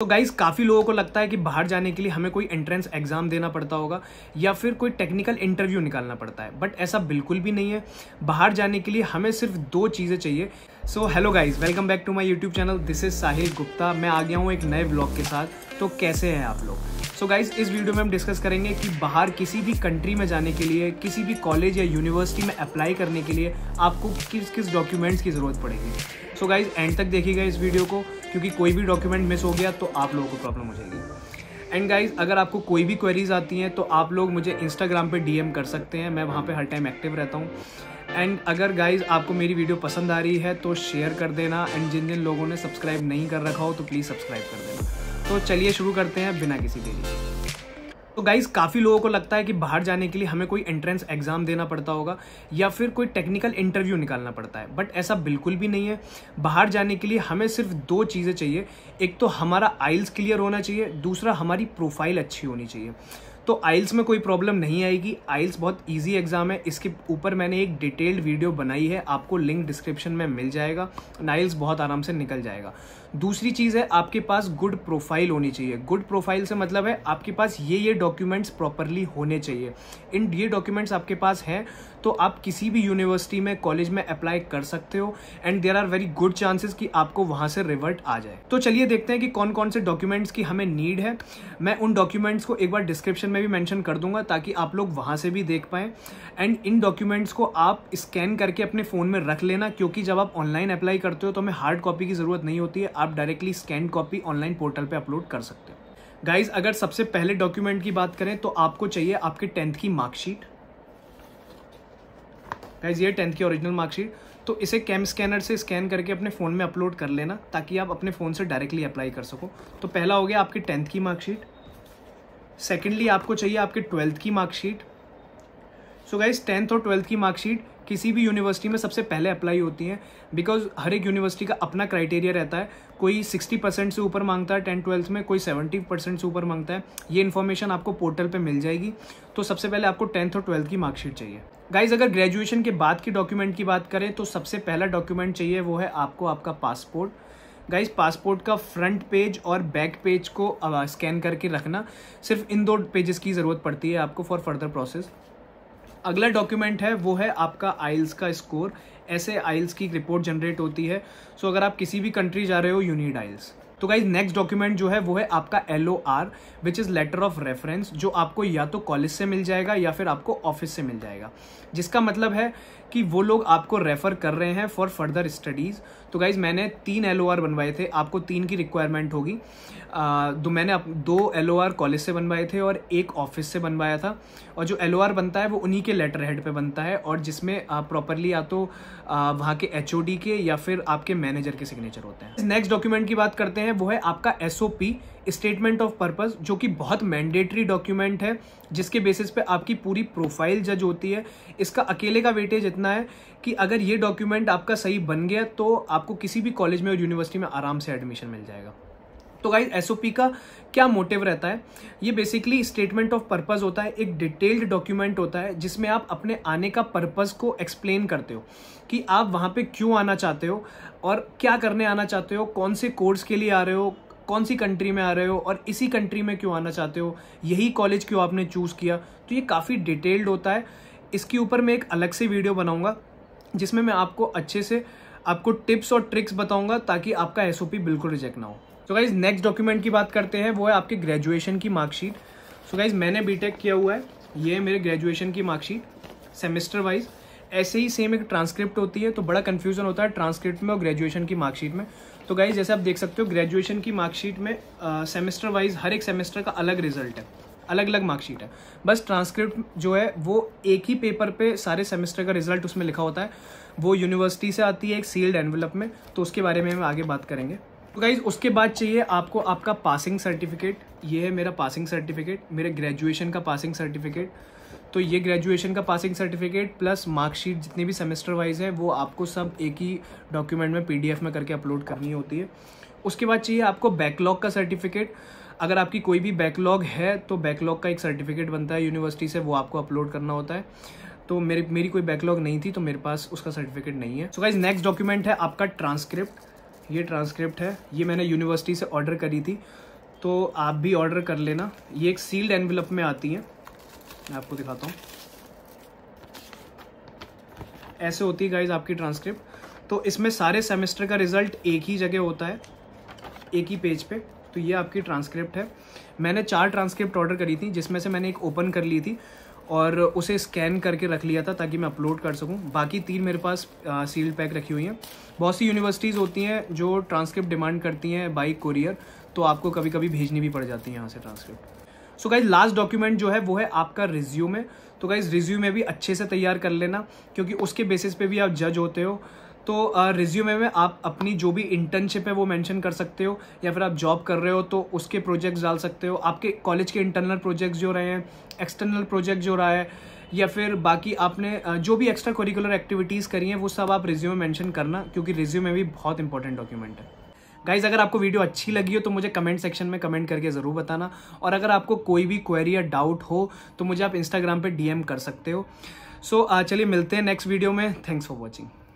तो गाइज काफ़ी लोगों को लगता है कि बाहर जाने के लिए हमें कोई एंट्रेंस एग्ज़ाम देना पड़ता होगा या फिर कोई टेक्निकल इंटरव्यू निकालना पड़ता है बट ऐसा बिल्कुल भी नहीं है बाहर जाने के लिए हमें सिर्फ दो चीज़ें चाहिए so hello guys welcome back to my YouTube channel this is Sahil Gupta मैं आ गया हूँ एक नए ब्लॉग के साथ तो कैसे हैं आप लोग सो so गाइज इस वीडियो में हम डिस्कस करेंगे कि बाहर किसी भी कंट्री में जाने के लिए किसी भी कॉलेज या यूनिवर्सिटी में अप्लाई करने के लिए आपको किस किस डॉक्यूमेंट्स की ज़रूरत पड़ेगी सो गाइज एंड तक देखिएगा इस वीडियो को क्योंकि कोई भी डॉक्यूमेंट मिस हो गया तो आप लोगों को प्रॉब्लम हो जाएगी एंड गाइज अगर आपको कोई भी क्वेरीज आती हैं तो आप लोग मुझे इंस्टाग्राम पर डी कर सकते हैं मैं वहाँ पर हर टाइम एक्टिव रहता हूँ एंड अगर गाइज आपको मेरी वीडियो पसंद आ रही है तो शेयर कर देना एंड जिन जिन लोगों ने सब्सक्राइब नहीं कर रखा हो तो प्लीज़ सब्सक्राइब कर देना तो चलिए शुरू करते हैं बिना किसी देरी तो गाइज काफ़ी लोगों को लगता है कि बाहर जाने के लिए हमें कोई एंट्रेंस एग्जाम देना पड़ता होगा या फिर कोई टेक्निकल इंटरव्यू निकालना पड़ता है बट ऐसा बिल्कुल भी नहीं है बाहर जाने के लिए हमें सिर्फ दो चीज़ें चाहिए एक तो हमारा आइल्स क्लियर होना चाहिए दूसरा हमारी प्रोफाइल अच्छी होनी चाहिए तो आइल्स में कोई प्रॉब्लम नहीं आएगी आइल्स बहुत ईजी एग्जाम है इसके ऊपर मैंने एक डिटेल्ड वीडियो बनाई है आपको लिंक डिस्क्रिप्शन में मिल जाएगा नाइल्स बहुत आराम से निकल जाएगा दूसरी चीज़ है आपके पास गुड प्रोफाइल होनी चाहिए गुड प्रोफाइल से मतलब है आपके पास ये ये डॉक्यूमेंट्स प्रॉपरली होने चाहिए इन ये डॉक्यूमेंट्स आपके पास हैं तो आप किसी भी यूनिवर्सिटी में कॉलेज में अप्लाई कर सकते हो and there are very good chances कि आपको वहां से रिवर्ट आ जाए तो चलिए देखते हैं कि कौन कौन से डॉक्यूमेंट्स की हमें नीड है मैं उन डॉक्यूमेंट्स को एक बार डिस्क्रिप्शन में भी मैंशन कर दूंगा ताकि आप लोग वहाँ से भी देख पाए एंड इन डॉक्यूमेंट्स को आप स्कैन करके अपने फ़ोन में रख लेना क्योंकि जब आप ऑनलाइन अप्लाई करते हो तो हमें हार्ड कॉपी की ज़रूरत नहीं होती है आप directly scan copy online portal पर अपलोड कर सकते हो गाइज अगर सबसे पहले डॉक्यूमेंट की बात करें तो आपको चाहिए आपके टेंथ की मार्कशीट गाइज ये टेंथ की ओरिजिनल मार्कशीट तो इसे कैम स्कैनर से स्कैन करके अपने फ़ोन में अपलोड कर लेना ताकि आप अपने फ़ोन से डायरेक्टली अप्लाई कर सको तो पहला हो गया आपकी टेंथ की मार्कशीट सेकेंडली आपको चाहिए आपकी ट्वेल्थ की मार्कशीट सो गाइज टेंथ और ट्वेल्थ की मार्कशीट किसी भी यूनिवर्सिटी में सबसे पहले अप्लाई होती हैं बिकॉज हर एक यूनिवर्सिटी का अपना क्राइटेरिया रहता है कोई 60 परसेंट से ऊपर मांगता है टेंथ ट्वेल्थ में कोई 70 परसेंट से ऊपर मांगता है ये इन्फॉर्मेशन आपको पोर्टल पे मिल जाएगी तो सबसे पहले आपको टेंथ और ट्वेल्थ की मार्कशीट चाहिए गाइज अगर ग्रेजुएशन के बाद की डॉक्यूमेंट की बात करें तो सबसे पहला डॉक्यूमेंट चाहिए वो है आपको आपका पासपोर्ट गाइज पासपोर्ट का फ्रंट पेज और बैक पेज को स्कैन करके रखना सिर्फ इन दो पेजेस की ज़रूरत पड़ती है आपको फॉर फर्दर प्रोसेस अगला डॉक्यूमेंट है वो है आपका आइल्स का स्कोर ऐसे आइल्स की रिपोर्ट जनरेट होती है सो अगर आप किसी भी कंट्री जा रहे हो यूनिड आइल्स तो गाइज नेक्स्ट डॉक्यूमेंट जो है वो है आपका L O R which is letter of reference जो आपको या तो कॉलेज से मिल जाएगा या फिर आपको ऑफिस से मिल जाएगा जिसका मतलब है कि वो लोग आपको रेफ़र कर रहे हैं फॉर फर्दर स्टडीज़ तो गाइज़ मैंने तीन एल बनवाए थे आपको तीन की रिक्वायरमेंट होगी तो मैंने दो एल कॉलेज से बनवाए थे और एक ऑफिस से बनवाया था और जो एल बनता है वो उन्हीं के लेटर हेड पर बनता है और जिसमें प्रॉपरली या तो वहाँ के एच के या फिर आपके मैनेजर के सिग्नेचर होते हैं नेक्स्ट डॉक्यूमेंट की बात करते हैं वो है आपका एस स्टेटमेंट ऑफ पर्पस जो कि बहुत मैंडेटरी डॉक्यूमेंट है जिसके बेसिस पे आपकी पूरी प्रोफाइल जज होती है इसका अकेले का वेटेज इतना है कि अगर ये डॉक्यूमेंट आपका सही बन गया तो आपको किसी भी कॉलेज में और यूनिवर्सिटी में आराम से एडमिशन मिल जाएगा तो गाइज एस का क्या मोटिव रहता है ये बेसिकली स्टेटमेंट ऑफ पर्पज़ होता है एक डिटेल्ड डॉक्यूमेंट होता है जिसमें आप अपने आने का पर्पज़ को एक्सप्लेन करते हो कि आप वहाँ पे क्यों आना चाहते हो और क्या करने आना चाहते हो कौन से कोर्स के लिए आ रहे हो कौन सी कंट्री में आ रहे हो और इसी कंट्री में क्यों आना चाहते हो यही कॉलेज क्यों आपने चूज़ किया तो ये काफ़ी डिटेल्ड होता है इसके ऊपर मैं एक अलग से वीडियो बनाऊंगा जिसमें मैं आपको अच्छे से आपको टिप्स और ट्रिक्स बताऊँगा ताकि आपका एस बिल्कुल रिजेक्ट ना हो तो गाइज नेक्स्ट डॉक्यूमेंट की बात करते हैं वो है आपके ग्रेजुएशन की मार्कशीट सो गाइज मैंने बी किया हुआ है ये मेरे ग्रेजुएशन की मार्कशीट सेमेस्टर वाइज ऐसे ही सेम एक ट्रांसक्रिप्ट होती है तो बड़ा कन्फ्यूजन होता है ट्रांसक्रिप्ट में और ग्रेजुएशन की मार्कशीट में तो गाइज जैसे आप देख सकते हो ग्रेजुएशन की मार्कशीट में सेमेस्टर वाइज हर एक सेमेस्टर का अलग रिजल्ट है अलग अलग मार्कशीट है बस ट्रांसक्रिप्ट जो है वो एक ही पेपर पे सारे सेमेस्टर का रिजल्ट उसमें लिखा होता है वो यूनिवर्सिटी से आती है एक सील्ड एनवलप में तो उसके बारे में हम आगे बात करेंगे तो गाइज उसके बाद चाहिए आपको आपका पासिंग सर्टिफिकेट ये है मेरा पासिंग सर्टिफिकेट मेरे ग्रेजुएशन का पासिंग सर्टिफिकेट तो ये ग्रेजुएशन का पासिंग सर्टिफिकेट प्लस मार्कशीट जितनी भी सेमेस्टर वाइज है वो आपको सब एक ही डॉक्यूमेंट में पीडीएफ में करके अपलोड करनी होती है उसके बाद चाहिए आपको बैकलॉग का सर्टिफिकेट अगर आपकी कोई भी बैकलॉग है तो बैकलॉग का एक सर्टिफिकेट बनता है यूनिवर्सिटी से वो आपको अपलोड करना होता है तो मेरे मेरी कोई बैकलॉग नहीं थी तो मेरे पास उसका सर्टिफिकेट नहीं है सो गाइज नेक्स्ट डॉक्यूमेंट है आपका ट्रांसक्रिप्ट ये ट्रांसक्रिप्ट है ये मैंने यूनिवर्सिटी से ऑर्डर करी थी तो आप भी ऑर्डर कर लेना ये एक सील्ड एनवलप में आती है मैं आपको दिखाता हूँ ऐसे होती है गाइज आपकी ट्रांसक्रिप्ट तो इसमें सारे सेमेस्टर का रिजल्ट एक ही जगह होता है एक ही पेज पे तो ये आपकी ट्रांसक्रिप्ट है मैंने चार ट्रांसक्रिप्ट ऑर्डर करी थी जिसमें से मैंने एक ओपन कर ली थी और उसे स्कैन करके रख लिया था ताकि मैं अपलोड कर सकूं बाकी तीन मेरे पास सील्ड पैक रखी हुई हैं बहुत सी यूनिवर्सिटीज़ होती हैं जो ट्रांसक्रिप्ट डिमांड करती हैं बाई कोरियर तो आपको कभी कभी भेजनी भी पड़ जाती है यहाँ से transcript so guys last document जो है वो है आपका रिज्यूमे तो गाइज रिज्यूमे भी अच्छे से तैयार कर लेना क्योंकि उसके बेसिस पे भी आप जज होते हो तो रिज्यूमे में आप अपनी जो भी इंटर्नशिप है वो मेंशन कर सकते हो या फिर आप जॉब कर रहे हो तो उसके प्रोजेक्ट्स डाल सकते हो आपके कॉलेज के इंटरनल प्रोजेक्ट्स जो रहे हैं एक्सटर्नल प्रोजेक्ट जो रहा है या फिर बाकी आपने जो भी एक्स्ट्रा करिकुलर एक्टिविटीज़ करी हैं वो सब आप रिज्यूमे मेंशन करना क्योंकि रिज्यूमे भी बहुत इंपॉर्टेंट डॉक्यूमेंट है गाइज अगर आपको वीडियो अच्छी लगी हो तो मुझे कमेंट सेक्शन में कमेंट करके ज़रूर बताना और अगर आपको कोई भी क्वेरी या डाउट हो तो मुझे आप इंस्टाग्राम पर डीएम कर सकते हो सो so, चलिए मिलते हैं नेक्स्ट वीडियो में थैंक्स फॉर वॉचिंग